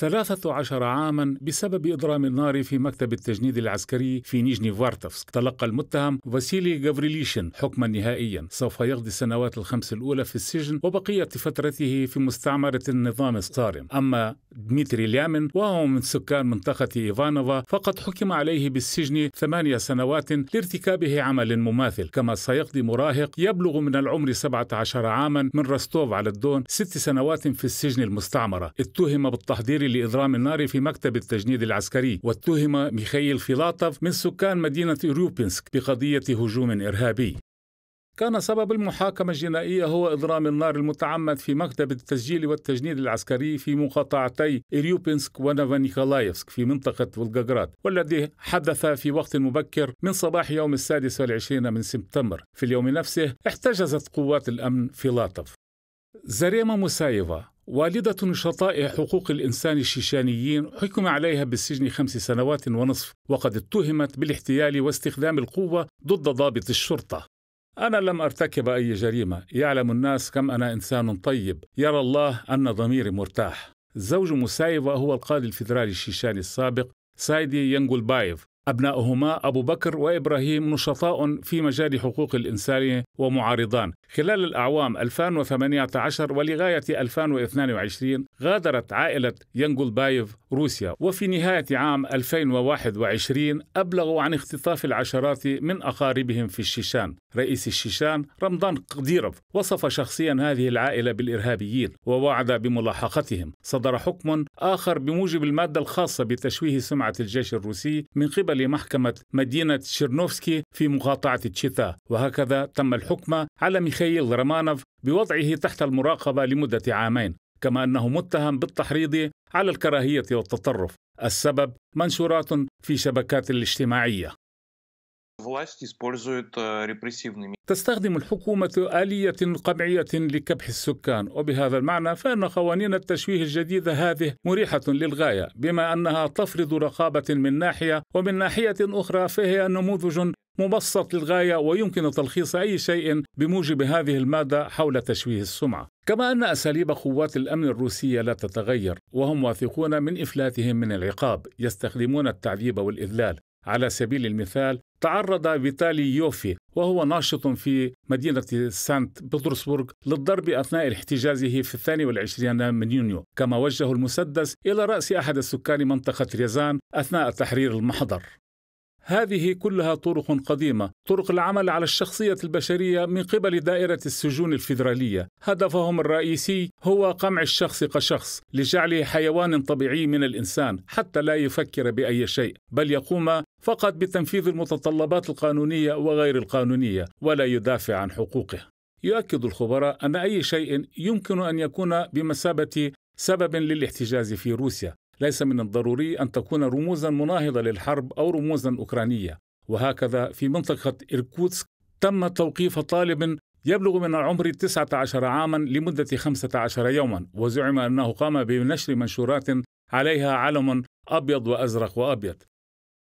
ثلاثة عشر عاما بسبب إضرام النار في مكتب التجنيد العسكري في نيجني فارتفسك تلقى المتهم فاسيلي جافريليشن حكما نهائيا سوف يقضي السنوات الخمس الأولى في السجن وبقية فترته في مستعمرة النظام الصارم أما دميتري ليامن وهو من سكان منطقة إيفانوفا فقد حكم عليه بالسجن ثمانية سنوات لارتكابه عمل مماثل كما سيقضي مراهق يبلغ من العمر 17 عاما من رستوف على الدون ست سنوات في السجن المستعمرة اتهم بالتحضير لإضرام النار في مكتب التجنيد العسكري واتهم ميخائيل فيلاطف من سكان مدينة روبينسك بقضية هجوم إرهابي كان سبب المحاكمة الجنائية هو إضرام النار المتعمد في مكتب التسجيل والتجنيد العسكري في مقاطعتي إريوبينسك ونيكولايفسك في منطقة فولغاغراد والذي حدث في وقت مبكر من صباح يوم السادس والعشرين من سبتمبر في اليوم نفسه احتجزت قوات الأمن في لاطف زريمة موسايفا والدة نشطاء حقوق الإنسان الشيشانيين حكم عليها بالسجن خمس سنوات ونصف وقد اتهمت بالاحتيال واستخدام القوة ضد ضابط الشرطة أنا لم أرتكب أي جريمة يعلم الناس كم أنا إنسان طيب يرى الله أن ضميري مرتاح زوج مسايفة هو القاضي الفيدرالي الشيشاني السابق سايدي ينغولبايف أبناؤهما أبو بكر وإبراهيم نشطاء في مجال حقوق الإنسان ومعارضان خلال الأعوام 2018 ولغاية 2022 غادرت عائلة ينجل بايف روسيا وفي نهاية عام 2021 أبلغوا عن اختطاف العشرات من أقاربهم في الشيشان رئيس الشيشان رمضان قديرف وصف شخصيا هذه العائلة بالإرهابيين ووعد بملاحقتهم صدر حكم آخر بموجب المادة الخاصة بتشويه سمعة الجيش الروسي من قبل لمحكمة مدينة شيرنوفسكي في مقاطعة تشيتا وهكذا تم الحكم على ميخائيل رامانوف بوضعه تحت المراقبة لمدة عامين كما أنه متهم بالتحريض على الكراهية والتطرف السبب منشورات في شبكات الاجتماعية Э, تستخدم الحكومة آلية قمعية لكبح السكان وبهذا المعنى فإن قوانين التشويه الجديدة هذه مريحة للغاية بما أنها تفرض رقابة من ناحية ومن ناحية أخرى فهي نموذج مبسط للغاية ويمكن تلخيص أي شيء بموجب هذه المادة حول تشويه السمعة كما أن أساليب قوات الأمن الروسية لا تتغير وهم واثقون من إفلاتهم من العقاب يستخدمون التعذيب والإذلال على سبيل المثال تعرض فيتالي يوفي وهو ناشط في مدينة سانت بطرسبورغ للضرب أثناء احتجازه في الثاني والعشرين من يونيو كما وجه المسدس إلى رأس أحد سكان منطقة ريزان أثناء تحرير المحضر هذه كلها طرق قديمة طرق العمل على الشخصية البشرية من قبل دائرة السجون الفيدرالية هدفهم الرئيسي هو قمع الشخص كشخص لجعله حيوان طبيعي من الإنسان حتى لا يفكر بأي شيء بل يقوم فقط بتنفيذ المتطلبات القانونيه وغير القانونيه ولا يدافع عن حقوقه. يؤكد الخبراء ان اي شيء يمكن ان يكون بمثابه سبب للاحتجاز في روسيا، ليس من الضروري ان تكون رموزا مناهضه للحرب او رموزا اوكرانيه، وهكذا في منطقه إركوتسك تم توقيف طالب يبلغ من العمر 19 عاما لمدة 15 يوما وزعم أنه قام بنشر منشورات عليها علم أبيض وأزرق وأبيض